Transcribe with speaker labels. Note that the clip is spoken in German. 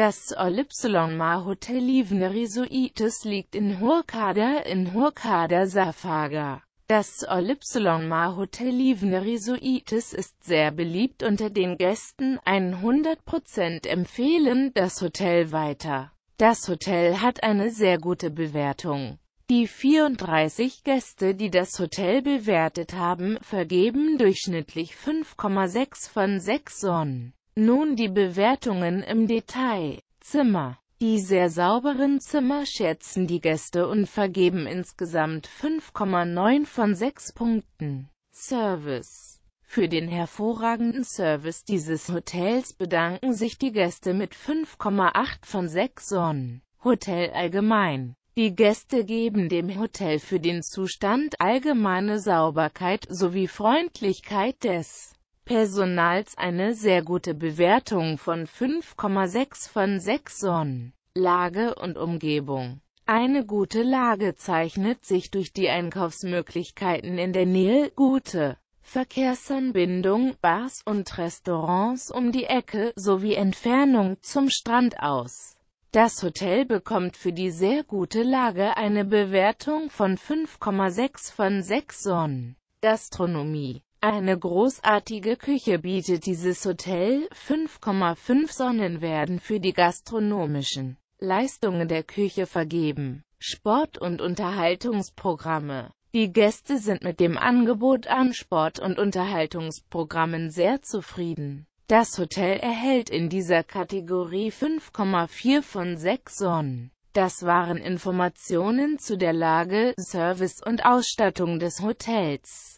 Speaker 1: Das Olypsilon-Ma Hotel Livneri Suites liegt in Hurghada in Hurghada Safaga. Das Olypsilon-Ma Hotel Livneri Suites ist sehr beliebt unter den Gästen, 100% empfehlen das Hotel weiter. Das Hotel hat eine sehr gute Bewertung. Die 34 Gäste, die das Hotel bewertet haben, vergeben durchschnittlich 5,6 von 6 Sonnen. Nun die Bewertungen im Detail. Zimmer. Die sehr sauberen Zimmer schätzen die Gäste und vergeben insgesamt 5,9 von 6 Punkten. Service. Für den hervorragenden Service dieses Hotels bedanken sich die Gäste mit 5,8 von 6 Sonnen. Hotel allgemein. Die Gäste geben dem Hotel für den Zustand allgemeine Sauberkeit sowie Freundlichkeit des Personals eine sehr gute Bewertung von 5,6 von 6 Sonnen. Lage und Umgebung Eine gute Lage zeichnet sich durch die Einkaufsmöglichkeiten in der Nähe, gute Verkehrsanbindung, Bars und Restaurants um die Ecke sowie Entfernung zum Strand aus. Das Hotel bekommt für die sehr gute Lage eine Bewertung von 5,6 von 6 Sonnen. Gastronomie eine großartige Küche bietet dieses Hotel, 5,5 Sonnen werden für die gastronomischen Leistungen der Küche vergeben. Sport- und Unterhaltungsprogramme Die Gäste sind mit dem Angebot an Sport- und Unterhaltungsprogrammen sehr zufrieden. Das Hotel erhält in dieser Kategorie 5,4 von 6 Sonnen. Das waren Informationen zu der Lage, Service und Ausstattung des Hotels.